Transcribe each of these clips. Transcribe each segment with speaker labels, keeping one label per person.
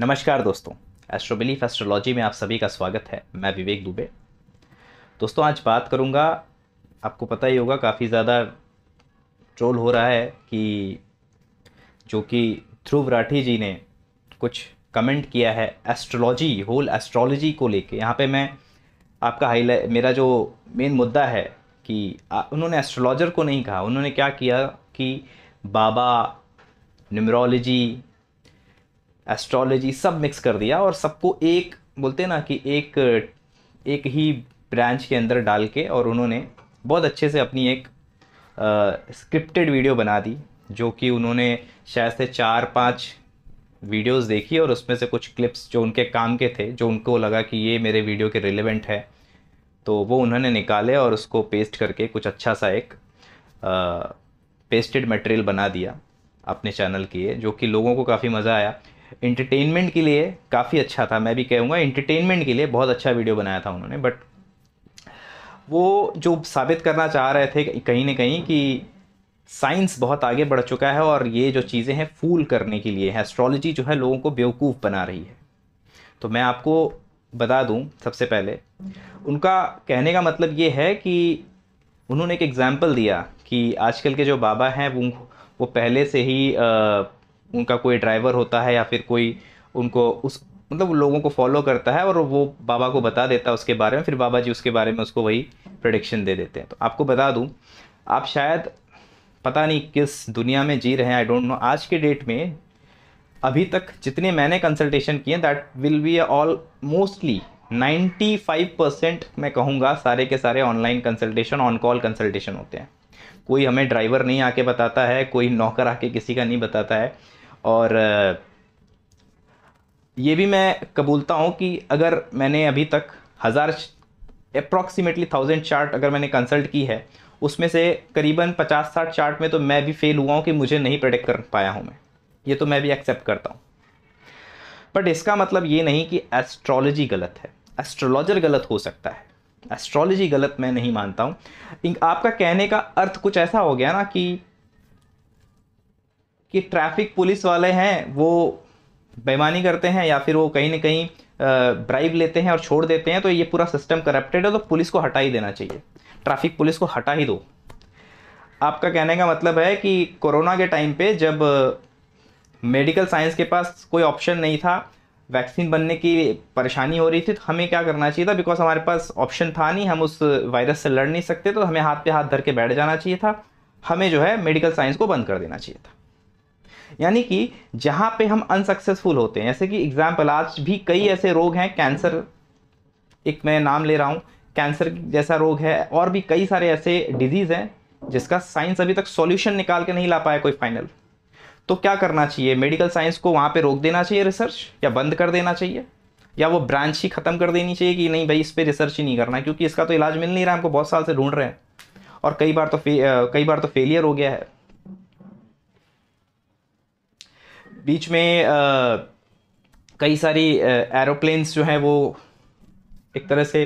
Speaker 1: नमस्कार दोस्तों एस्ट्रोबिलीफ एस्ट्रोलॉजी में आप सभी का स्वागत है मैं विवेक दुबे दोस्तों आज बात करूंगा आपको पता ही होगा काफ़ी ज़्यादा ट्रोल हो रहा है कि जो कि ध्रुव राठी जी ने कुछ कमेंट किया है एस्ट्रोलॉजी होल एस्ट्रोलॉजी को लेके यहाँ पे मैं आपका हाईलाइट मेरा जो मेन मुद्दा है कि उन्होंने एस्ट्रोलॉजर को नहीं कहा उन्होंने क्या किया कि बाबा न्यूमरोलॉजी एस्ट्रोलॉजी सब मिक्स कर दिया और सबको एक बोलते हैं ना कि एक एक ही ब्रांच के अंदर डाल के और उन्होंने बहुत अच्छे से अपनी एक स्क्रिप्टेड वीडियो बना दी जो कि उन्होंने शायद से चार पांच वीडियोस देखी और उसमें से कुछ क्लिप्स जो उनके काम के थे जो उनको लगा कि ये मेरे वीडियो के रिलेवेंट है तो वो उन्होंने निकाले और उसको पेस्ट करके कुछ अच्छा सा एक आ, पेस्टेड मटेरियल बना दिया अपने चैनल के जो कि लोगों को काफ़ी मज़ा आया इंटरटेनमेंट के लिए काफ़ी अच्छा था मैं भी कहूँगा इंटरटेनमेंट के लिए बहुत अच्छा वीडियो बनाया था उन्होंने बट वो जो साबित करना चाह रहे थे कहीं ना कहीं कि साइंस बहुत आगे बढ़ चुका है और ये जो चीज़ें हैं फूल करने के लिए है एस्ट्रोलॉजी जो है लोगों को बेवकूफ़ बना रही है तो मैं आपको बता दूं सबसे पहले उनका कहने का मतलब ये है कि उन्होंने एक एग्ज़ाम्पल दिया कि आजकल के जो बाबा हैं वो वो पहले से ही आ, उनका कोई ड्राइवर होता है या फिर कोई उनको उस मतलब लोगों को फॉलो करता है और वो बाबा को बता देता है उसके बारे में फिर बाबा जी उसके बारे में उसको वही प्रडिक्शन दे देते हैं तो आपको बता दूँ आप शायद पता नहीं किस दुनिया में जी रहे हैं आई डोंट नो आज के डेट में अभी तक जितने मैंने कंसल्टेशन किए that will be all mostly 95 percent मैं कहूँगा सारे के सारे online consultation on call consultation होते हैं कोई हमें ड्राइवर नहीं आके बताता है कोई नौकर आके किसी का नहीं बताता है और ये भी मैं कबूलता हूँ कि अगर मैंने अभी तक हज़ार अप्रॉक्सीमेटली थाउजेंड चार्ट अगर मैंने कंसल्ट की है उसमें से करीबन पचास साठ चार्ट में तो मैं भी फेल हुआ हूँ कि मुझे नहीं प्रेडिक्ट कर पाया हूँ मैं ये तो मैं भी एक्सेप्ट करता हूँ बट इसका मतलब ये नहीं कि एस्ट्रोलॉजी गलत है एस्ट्रोलॉजर गलत हो सकता है एस्ट्रोलॉजी गलत मैं नहीं मानता हूँ आपका कहने का अर्थ कुछ ऐसा हो गया ना कि कि ट्रैफिक पुलिस वाले हैं वो बेमानी करते हैं या फिर वो कहीं ना कहीं ब्राइब लेते हैं और छोड़ देते हैं तो ये पूरा सिस्टम करप्टेड है तो पुलिस को हटा ही देना चाहिए ट्रैफिक पुलिस को हटा ही दो आपका कहने का मतलब है कि कोरोना के टाइम पे जब मेडिकल साइंस के पास कोई ऑप्शन नहीं था वैक्सीन बनने की परेशानी हो रही थी तो हमें क्या करना चाहिए था बिकॉज हमारे पास ऑप्शन था नहीं हम उस वायरस से लड़ नहीं सकते तो हमें हाथ पे हाथ धर के बैठ जाना चाहिए था हमें जो है मेडिकल साइंस को बंद कर देना चाहिए था यानी कि जहाँ पे हम अनसक्सेसफुल होते हैं जैसे कि एग्जाम्पल आज भी कई ऐसे रोग हैं कैंसर एक मैं नाम ले रहा हूँ कैंसर जैसा रोग है और भी कई सारे ऐसे डिजीज़ हैं जिसका साइंस अभी तक सॉल्यूशन निकाल के नहीं ला पाया कोई फाइनल तो क्या करना चाहिए मेडिकल साइंस को वहाँ पे रोक देना चाहिए रिसर्च या बंद कर देना चाहिए या वो ब्रांच ही ख़त्म कर देनी चाहिए कि नहीं भाई इस पर रिसर्च ही नहीं करना क्योंकि इसका तो इलाज मिल नहीं रहा हमको बहुत साल से ढूंढ रहे हैं और कई बार तो कई बार तो फेलियर हो गया है बीच में आ, कई सारी एरोप्लेन्स जो हैं वो एक तरह से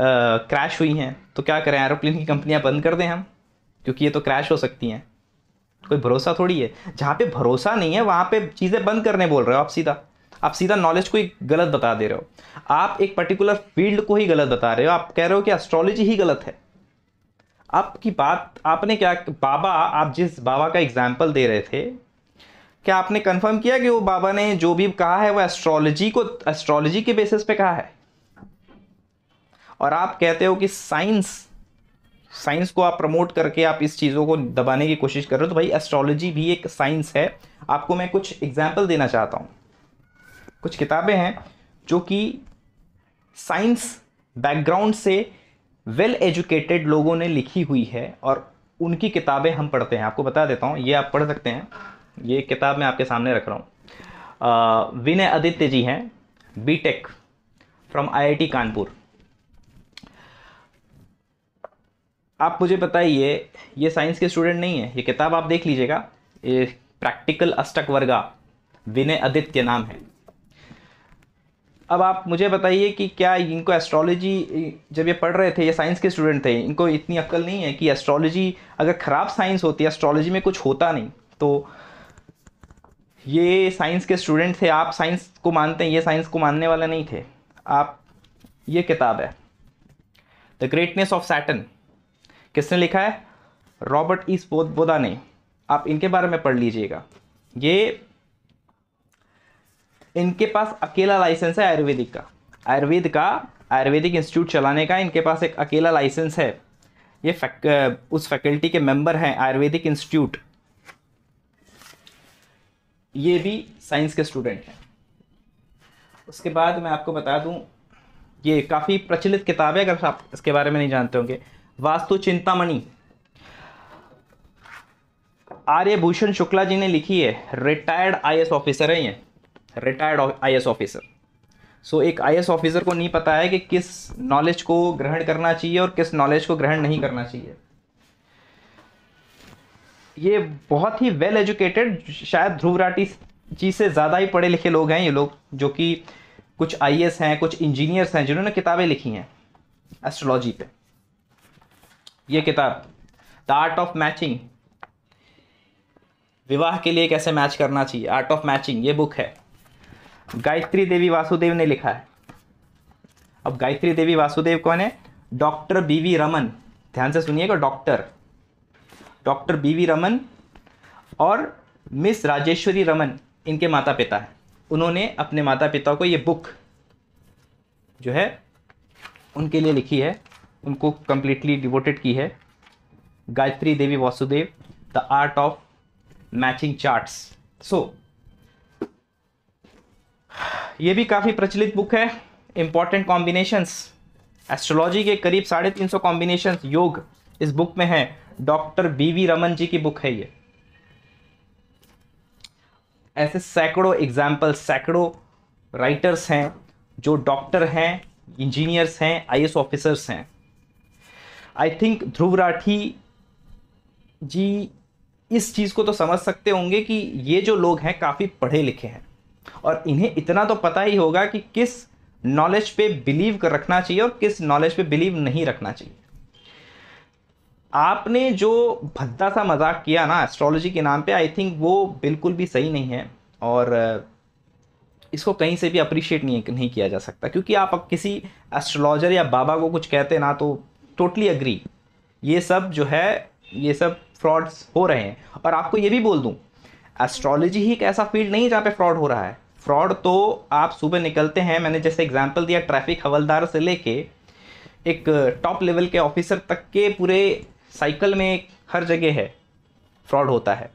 Speaker 1: क्रैश हुई हैं तो क्या करें एरोप्लेन की कंपनियां बंद कर दें हम क्योंकि ये तो क्रैश हो सकती हैं कोई भरोसा थोड़ी है जहाँ पे भरोसा नहीं है वहाँ पे चीज़ें बंद करने बोल रहे हो आप सीधा आप सीधा नॉलेज को ही गलत बता दे रहे हो आप एक पर्टिकुलर फील्ड को ही गलत बता रहे हो आप कह रहे हो कि एस्ट्रोलॉजी ही गलत है आपकी बात आपने क्या बाबा आप जिस बाबा का एग्जाम्पल दे रहे थे क्या आपने कंफर्म किया कि वो बाबा ने जो भी कहा है वो एस्ट्रोलॉजी को एस्ट्रोलॉजी के बेसिस पे कहा है और आप कहते हो कि साइंस साइंस को आप प्रमोट करके आप इस चीज़ों को दबाने की कोशिश कर रहे हो तो भाई एस्ट्रोलॉजी भी एक साइंस है आपको मैं कुछ एग्जाम्पल देना चाहता हूँ कुछ किताबें हैं जो कि साइंस बैकग्राउंड से वेल well एजुकेटेड लोगों ने लिखी हुई है और उनकी किताबें हम पढ़ते हैं आपको बता देता हूँ ये आप पढ़ सकते हैं ये किताब मैं आपके सामने रख रहा हूँ विनय आदित्य जी हैं B tech from IIT Kanpur आप मुझे बताइए ये साइंस के स्टूडेंट नहीं है ये किताब आप देख लीजिएगा ये प्रैक्टिकल अष्टक वर्गा विनय आदित्य नाम है अब आप मुझे बताइए कि क्या इनको एस्ट्रोलॉजी जब ये पढ़ रहे थे ये साइंस के स्टूडेंट थे इनको इतनी अक्ल नहीं है कि एस्ट्रोलॉजी अगर ख़राब साइंस होती है एस्ट्रोलॉजी में कुछ होता नहीं तो ये साइंस के स्टूडेंट थे आप साइंस को मानते हैं ये साइंस को मानने वाले नहीं थे आप ये किताब है द ग्रेटनेस ऑफ सैटन किसने लिखा है रॉबर्ट ईस बोधा ने आप इनके बारे में पढ़ लीजिएगा ये इनके पास अकेला लाइसेंस है आयुर्वेदिक का आयुर्वेद का आयुर्वेदिक इंस्टीट्यूट चलाने का इनके पास एक अकेला लाइसेंस है ये फैक, उस फैकल्टी के मेंबर हैं आयुर्वेदिक इंस्टीट्यूट ये भी साइंस के स्टूडेंट हैं उसके बाद मैं आपको बता दूं ये काफ़ी प्रचलित किताब है अगर आप इसके बारे में नहीं जानते होंगे वास्तु चिंतामणि आर्यभूषण शुक्ला जी ने लिखी है रिटायर्ड आईएएस ऑफिसर है ये रिटायर्ड आईएएस ऑफिसर सो एक आईएएस ऑफिसर को नहीं पता है कि किस नॉलेज को ग्रहण करना चाहिए और किस नॉलेज को ग्रहण नहीं करना चाहिए ये बहुत ही वेल एजुकेटेड शायद ध्रुव राठी जी से ज़्यादा ही पढ़े लिखे लोग हैं ये लोग जो कि कुछ आई हैं कुछ इंजीनियर्स हैं जिन्होंने किताबें लिखी हैं एस्ट्रोलॉजी पे ये किताब द आर्ट ऑफ मैचिंग विवाह के लिए कैसे मैच करना चाहिए आर्ट ऑफ मैचिंग ये बुक है गायत्री देवी वासुदेव ने लिखा है अब गायत्री देवी वासुदेव कौन है डॉक्टर बीवी रमन ध्यान से सुनिएगा doctor doctor B V Raman और मिस राजेश्वरी रमन इनके माता पिता हैं उन्होंने अपने माता पिता को ये बुक जो है उनके लिए लिखी है उनको कम्प्लीटली डिवोटेड की है Gayatri Devi Vasudev the art of matching charts so ये भी काफ़ी प्रचलित बुक है इम्पॉर्टेंट कॉम्बिनेशंस एस्ट्रोलॉजी के करीब साढ़े तीन सौ कॉम्बिनेशन योग इस बुक में है डॉक्टर बीवी रमन जी की बुक है ये ऐसे सैकड़ों एग्जाम्पल सैकड़ों राइटर्स हैं जो डॉक्टर हैं इंजीनियर्स हैं आई ऑफिसर्स हैं आई थिंक ध्रुव राठी जी इस चीज़ को तो समझ सकते होंगे कि ये जो लोग हैं काफ़ी पढ़े लिखे हैं और इन्हें इतना तो पता ही होगा कि किस नॉलेज पे बिलीव कर रखना चाहिए और किस नॉलेज पे बिलीव नहीं रखना चाहिए आपने जो भद्दा सा मजाक किया ना एस्ट्रोलॉजी के नाम पे आई थिंक वो बिल्कुल भी सही नहीं है और इसको कहीं से भी अप्रिशिएट नहीं नहीं किया जा सकता क्योंकि आप किसी एस्ट्रोलॉजर या बाबा को कुछ कहते ना तो टोटली अग्री ये सब जो है ये सब फ्रॉड्स हो रहे हैं और आपको ये भी बोल दूँ एस्ट्रोलॉजी ही एक ऐसा फील्ड नहीं जहाँ पे फ्रॉड हो रहा है फ्रॉड तो आप सुबह निकलते हैं मैंने जैसे एग्जाम्पल दिया ट्रैफिक हवलदार से लेके एक टॉप लेवल के ऑफिसर तक के पूरे साइकिल में हर जगह है फ्रॉड होता है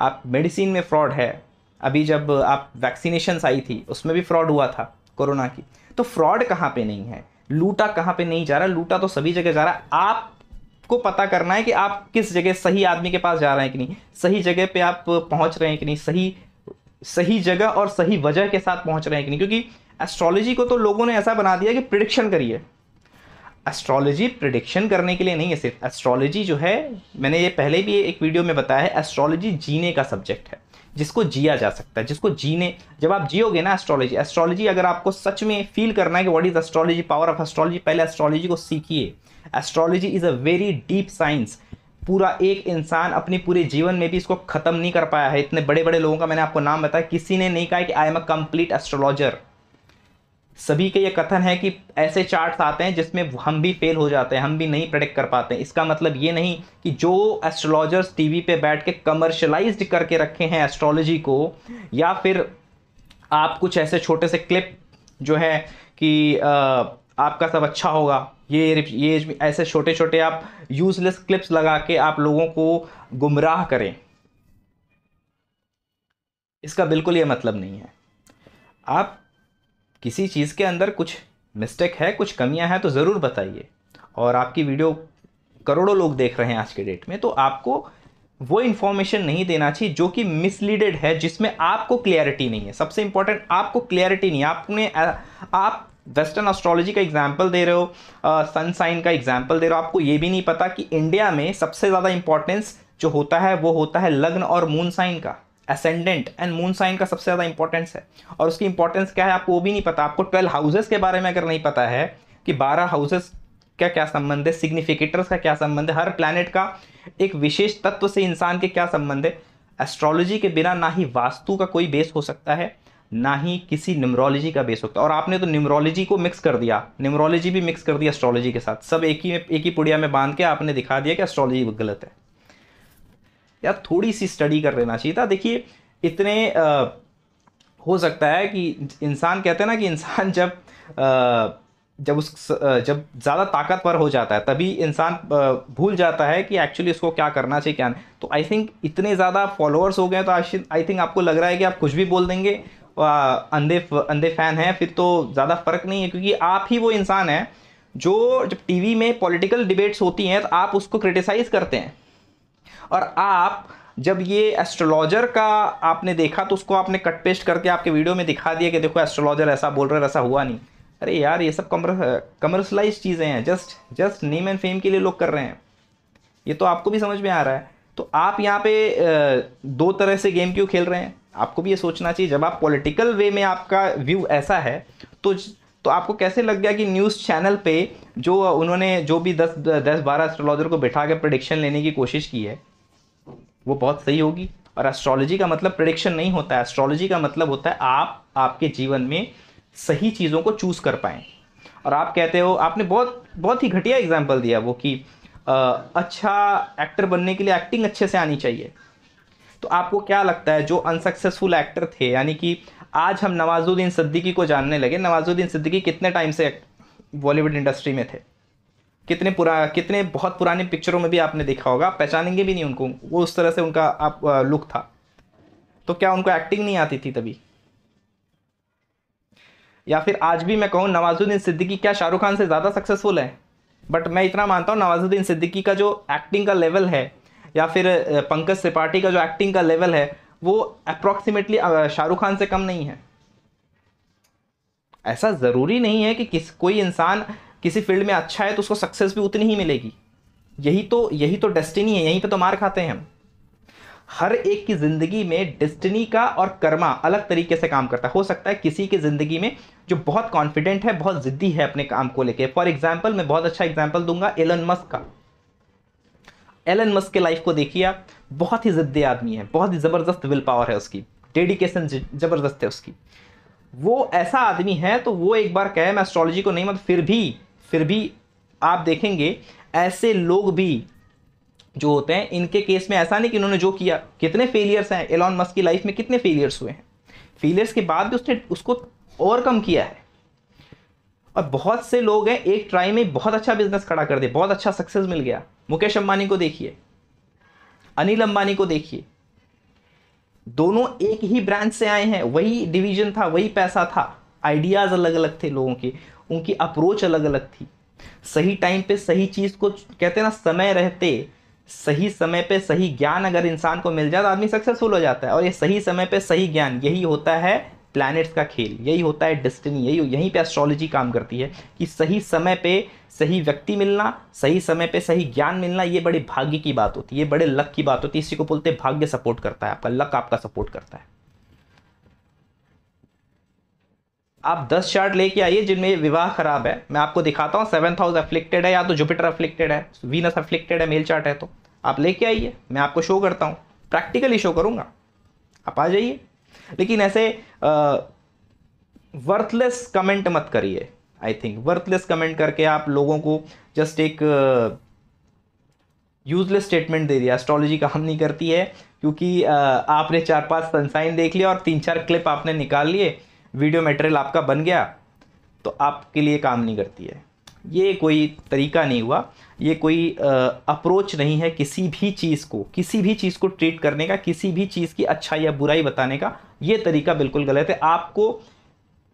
Speaker 1: आप मेडिसिन में फ्रॉड है अभी जब आप वैक्सीनेशंस आई थी उसमें भी फ्रॉड हुआ था कोरोना की तो फ्रॉड कहाँ पे नहीं है लूटा कहाँ पे नहीं जा रहा लूटा तो सभी जगह जा रहा आपको पता करना है कि आप किस जगह सही आदमी के पास जा रहे हैं कि नहीं सही जगह पे आप पहुंच रहे हैं कि नहीं सही सही जगह और सही वजह के साथ पहुंच रहे हैं कि नहीं क्योंकि एस्ट्रोलॉजी को तो लोगों ने ऐसा बना दिया कि प्रिडिक्शन करिए एस्ट्रोलॉजी प्रिडिक्शन करने के लिए नहीं है सिर्फ एस्ट्रोलॉजी जो है मैंने ये पहले भी एक वीडियो में बताया है एस्ट्रोलॉजी जीने का सब्जेक्ट है जिसको जिया जा सकता है जिसको जीने जब आप जियोगे ना एस्ट्रोलॉजी एस्ट्रोलॉजी अगर आपको सच में फील करना है कि what is astrology power of astrology पहले एस्ट्रोलॉजी को सीखिए astrology is a very deep science पूरा एक इंसान अपने पूरे जीवन में भी इसको ख़त्म नहीं कर पाया है इतने बड़े बड़े लोगों का मैंने आपको नाम बताया किसी ने नहीं कहा कि I am a complete astrologer सभी के ये कथन है कि ऐसे चार्ट्स आते हैं जिसमें हम भी फेल हो जाते हैं हम भी नहीं प्रेडिक्ट कर पाते हैं इसका मतलब ये नहीं कि जो एस्ट्रोलॉजर्स टीवी पे बैठ के कमर्शलाइज करके रखे हैं एस्ट्रोलॉजी को या फिर आप कुछ ऐसे छोटे से क्लिप जो है कि आ, आपका सब अच्छा होगा ये ये ऐसे छोटे छोटे आप यूजलेस क्लिप्स लगा के आप लोगों को गुमराह करें इसका बिल्कुल ये मतलब नहीं है आप किसी चीज़ के अंदर कुछ मिस्टेक है कुछ कमियां हैं तो ज़रूर बताइए और आपकी वीडियो करोड़ों लोग देख रहे हैं आज के डेट में तो आपको वो इन्फॉर्मेशन नहीं देना चाहिए जो कि मिसलीडेड है जिसमें आपको क्लियरिटी नहीं है सबसे इंपॉर्टेंट आपको क्लियरिटी नहीं है आपने आप वेस्टर्न एस्ट्रोलॉजी का एग्जाम्पल दे रहे हो सन साइन का एग्जाम्पल दे रहे हो आपको ये भी नहीं पता कि इंडिया में सबसे ज़्यादा इंपॉर्टेंस जो होता है वो होता है लग्न और मून साइन का असेंडेंट एंड मून साइन का सबसे ज़्यादा इंपॉर्टेंस है और उसकी इंपॉर्टेंस क्या है आपको वो भी नहीं पता आपको ट्वेल्व हाउसेज के बारे में अगर नहीं पता है कि बारह हाउसेज का क्या संबंध है सिग्निफिकेटर्स का क्या संबंध है हर प्लानट का एक विशेष तत्व से इंसान के क्या संबंध है एस्ट्रोलॉजी के बिना ना ही वास्तु का कोई बेस हो सकता है ना ही किसी न्यूमरोलॉजी का बेस होता है और आपने तो न्यूमरोलॉजी को मिक्स कर दिया न्यूमरोलॉजी भी मिक्स कर दिया एस्ट्रोलॉजी के साथ सब एक ही एक ही पुड़िया में बांध के आपने दिखा दिया कि एस्ट्रोलॉजी गलत है यार थोड़ी सी स्टडी कर लेना चाहिए था देखिए इतने आ, हो सकता है कि इंसान कहते हैं ना कि इंसान जब आ, जब उस जब ज़्यादा ताकतवर हो जाता है तभी इंसान भूल जाता है कि एक्चुअली उसको क्या करना चाहिए क्या नहीं तो आई थिंक इतने ज़्यादा फॉलोअर्स हो गए तो आई थिंक आपको लग रहा है कि आप कुछ भी बोल देंगे अंधे अंधे फैन हैं फिर तो ज़्यादा फ़र्क नहीं है क्योंकि आप ही वो इंसान हैं जो जब टीवी में पॉलिटिकल डिबेट्स होती हैं तो आप उसको क्रिटिसाइज़ करते हैं और आप जब ये एस्ट्रोलॉजर का आपने देखा तो उसको आपने कट पेस्ट करके आपके वीडियो में दिखा दिया कि देखो एस्ट्रोलॉजर ऐसा बोल रहे हैं ऐसा हुआ नहीं अरे यार ये सब कमर्शलाइज चीज़ें हैं just just name and fame के लिए लोग कर रहे हैं ये तो आपको भी समझ में आ रहा है तो आप यहाँ पे दो तरह से गेम क्यों खेल रहे हैं आपको भी ये सोचना चाहिए जब आप पॉलिटिकल वे में आपका व्यू ऐसा है तो तो आपको कैसे लग गया कि न्यूज़ चैनल पे जो उन्होंने जो भी दस दस बारह एस्ट्रोलॉजर को बैठा के प्रडिक्शन लेने की कोशिश की है वो बहुत सही होगी और एस्ट्रोलॉजी का मतलब प्रडिक्शन नहीं होता है एस्ट्रोलॉजी का मतलब होता है आप आपके जीवन में सही चीज़ों को चूज़ कर पाएँ और आप कहते हो आपने बहुत बहुत ही घटिया एग्जाम्पल दिया वो कि अच्छा एक्टर बनने के लिए एक्टिंग अच्छे से आनी चाहिए तो आपको क्या लगता है जो अनसक्सेसफुल एक्टर थे यानी कि आज हम नवाजुद्दीन सिद्दीकी को जानने लगे नवाजुद्दीन सिद्दीकी कितने टाइम से बॉलीवुड इंडस्ट्री में थे कितने पुरा कितने बहुत पुराने पिक्चरों में भी आपने देखा होगा पहचानेंगे भी नहीं उनको वो उस तरह से उनका आप लुक था तो क्या उनको एक्टिंग नहीं आती थी तभी या फिर आज भी मैं कहूँ नवाजुद्दीन सिद्दीकी क्या शाहरुख खान से ज़्यादा सक्सेसफुल है बट मैं इतना मानता हूँ नवाजुद्दीन सिद्दीकी का जो एक्टिंग का लेवल है या फिर पंकज त्रिपाठी का जो एक्टिंग का लेवल है वो अप्रॉक्सीमेटली शाहरुख खान से कम नहीं है ऐसा ज़रूरी नहीं है कि किस कोई इंसान किसी फील्ड में अच्छा है तो उसको सक्सेस भी उतनी ही मिलेगी यही तो यही तो डेस्टिनी है यहीं पे तो मार खाते हैं हम हर एक की ज़िंदगी में डेस्टिनी का और कर्मा अलग तरीके से काम करता है हो सकता है किसी की ज़िंदगी में जो बहुत कॉन्फिडेंट है बहुत ज़िद्दी है अपने काम को लेके फॉर एग्जाम्पल मैं बहुत अच्छा एग्जाम्पल दूंगा एलन मस्क का एलन मस्क के लाइफ को देखिए आप बहुत ही ज़िद्दी आदमी है बहुत ही ज़बरदस्त विल पावर है उसकी डेडिकेशन ज़बरदस्त है उसकी वो ऐसा आदमी है तो वो एक बार कहे मैं एस्ट्रोलॉजी को नहीं मत फिर भी फिर भी आप देखेंगे ऐसे लोग भी जो होते हैं इनके केस में ऐसा नहीं कि इन्होंने जो किया कितने फेलियर्स हैं एलॉन मस्क की लाइफ में कितने फेलियर्स हुए हैं फेलियर्स के बाद भी उसने उसको ओवरकम किया है और बहुत से लोग हैं एक ट्राई में बहुत अच्छा बिजनेस खड़ा कर दे बहुत अच्छा सक्सेस मिल गया मुकेश अंबानी को देखिए अनिल अंबानी को देखिए दोनों एक ही ब्रांच से आए हैं वही डिवीजन था वही पैसा था आइडियाज़ अलग अलग थे लोगों के उनकी अप्रोच अलग अलग थी सही टाइम पे सही चीज़ को कहते हैं ना समय रहते सही समय पे सही ज्ञान अगर इंसान को मिल जाए तो आदमी सक्सेसफुल हो जाता है और ये सही समय पे सही ज्ञान यही होता है प्लैनेट्स का खेल यही होता है डेस्टिनी यही यहीं पे एस्ट्रोलॉजी काम करती है कि सही समय पे सही व्यक्ति मिलना सही समय पे सही ज्ञान मिलना ये बड़े भाग्य की बात होती है ये बड़े लक की बात होती है इसी को बोलते भाग्य सपोर्ट करता है आपका लक आपका सपोर्ट करता है आप 10 चार्ट लेके आइए जिनमें विवाह खराब है मैं आपको दिखाता हूँ सेवन हाउस अफ्लिक्टेड है या तो जुपिटर अफ्लिक्टेड है वीनस अफ्लिक्टेड है मेल चार्ट है तो आप लेके आइए मैं आपको शो करता हूँ प्रैक्टिकली शो करूँगा आप आ जाइए लेकिन ऐसे वर्थलेस कमेंट मत करिए आई थिंक वर्थलेस कमेंट करके आप लोगों को जस्ट एक यूजलेस स्टेटमेंट दे दिया एस्ट्रोलॉजी काम नहीं करती है क्योंकि uh, आपने चार पांच सनसाइन देख लिया और तीन चार क्लिप आपने निकाल लिए वीडियो मटेरियल आपका बन गया तो आपके लिए काम नहीं करती है ये कोई तरीका नहीं हुआ ये कोई अप्रोच नहीं है किसी भी चीज़ को किसी भी चीज़ को ट्रीट करने का किसी भी चीज़ की अच्छाई या बुराई बताने का ये तरीका बिल्कुल गलत है आपको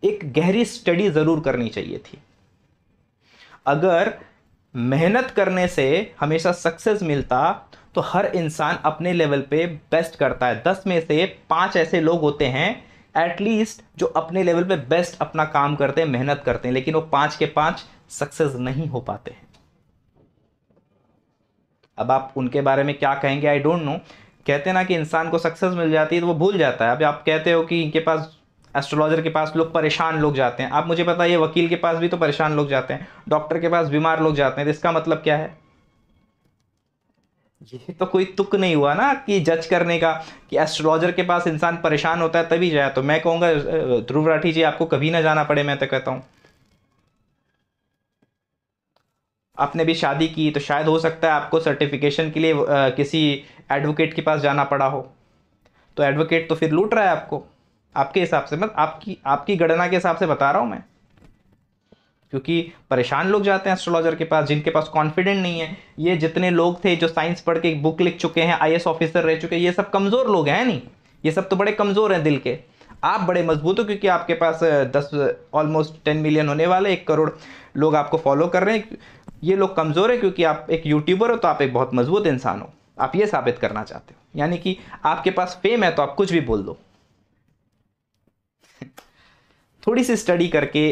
Speaker 1: एक गहरी स्टडी ज़रूर करनी चाहिए थी अगर मेहनत करने से हमेशा सक्सेस मिलता तो हर इंसान अपने लेवल पे बेस्ट करता है दस में से पाँच ऐसे लोग होते हैं एटलीस्ट जो अपने लेवल पे बेस्ट अपना काम करते हैं मेहनत करते हैं लेकिन वो पांच के पांच सक्सेस नहीं हो पाते हैं अब आप उनके बारे में क्या कहेंगे आई डोंट नो कहते ना कि इंसान को सक्सेस मिल जाती है तो वो भूल जाता है अब आप कहते हो कि इनके पास एस्ट्रोलॉजर के पास लोग परेशान लोग जाते हैं आप मुझे बताइए वकील के पास भी तो परेशान लोग जाते हैं डॉक्टर के पास बीमार लोग जाते हैं तो इसका मतलब क्या है ये तो कोई तुक नहीं हुआ ना कि जज करने का कि एस्ट्रोलॉजर के पास इंसान परेशान होता है तभी जाए तो मैं कहूँगा ध्रुव राठी जी आपको कभी ना जाना पड़े मैं तो कहता हूँ आपने भी शादी की तो शायद हो सकता है आपको सर्टिफिकेशन के लिए आ, किसी एडवोकेट के पास जाना पड़ा हो तो एडवोकेट तो फिर लूट रहा है आपको आपके हिसाब से मतलब आपकी आपकी गणना के हिसाब से बता रहा हूँ मैं क्योंकि परेशान लोग जाते हैं एस्ट्रोलॉजर के पास जिनके पास कॉन्फिडेंट नहीं है ये जितने लोग थे जो साइंस पढ़ के बुक लिख चुके हैं आई ऑफिसर रह चुके हैं ये सब कमज़ोर लोग हैं नहीं ये सब तो बड़े कमज़ोर हैं दिल के आप बड़े मजबूत हो क्योंकि आपके पास दस ऑलमोस्ट टेन मिलियन होने वाले एक करोड़ लोग आपको फॉलो कर रहे हैं ये लोग कमज़ोर है क्योंकि आप एक यूट्यूबर हो तो आप एक बहुत मजबूत इंसान हो आप ये साबित करना चाहते हो यानी कि आपके पास फेम है तो आप कुछ भी बोल दो थोड़ी सी स्टडी करके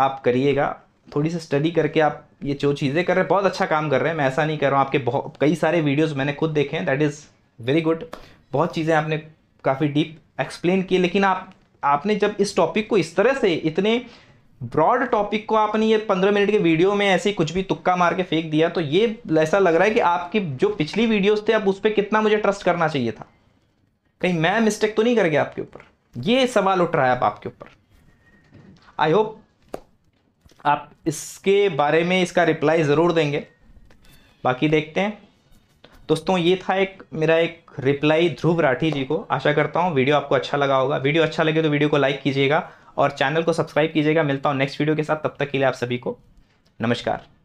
Speaker 1: आप करिएगा थोड़ी सी स्टडी करके आप ये जो चीज़ें कर रहे हैं बहुत अच्छा काम कर रहे हैं मैं ऐसा नहीं कर रहा हूँ आपके बहुत कई सारे वीडियोस मैंने खुद देखे हैं दैट इज़ वेरी गुड बहुत चीज़ें आपने काफ़ी डीप एक्सप्लेन की लेकिन आप आपने जब इस टॉपिक को इस तरह से इतने ब्रॉड टॉपिक को आपने ये पंद्रह मिनट के वीडियो में ऐसे कुछ भी तुक्का मार के फेंक दिया तो ये ऐसा लग रहा है कि आपकी जो पिछली वीडियोज थे अब उस पर कितना मुझे ट्रस्ट करना चाहिए था कहीं मैं मिस्टेक तो नहीं कर गया आपके ऊपर ये सवाल उठ रहा है अब आपके ऊपर आई होप आप इसके बारे में इसका रिप्लाई ज़रूर देंगे बाकी देखते हैं दोस्तों ये था एक मेरा एक रिप्लाई ध्रुव राठी जी को आशा करता हूँ वीडियो आपको अच्छा लगा होगा वीडियो अच्छा लगे तो वीडियो को लाइक कीजिएगा और चैनल को सब्सक्राइब कीजिएगा मिलता हूँ नेक्स्ट वीडियो के साथ तब तक के लिए आप सभी को नमस्कार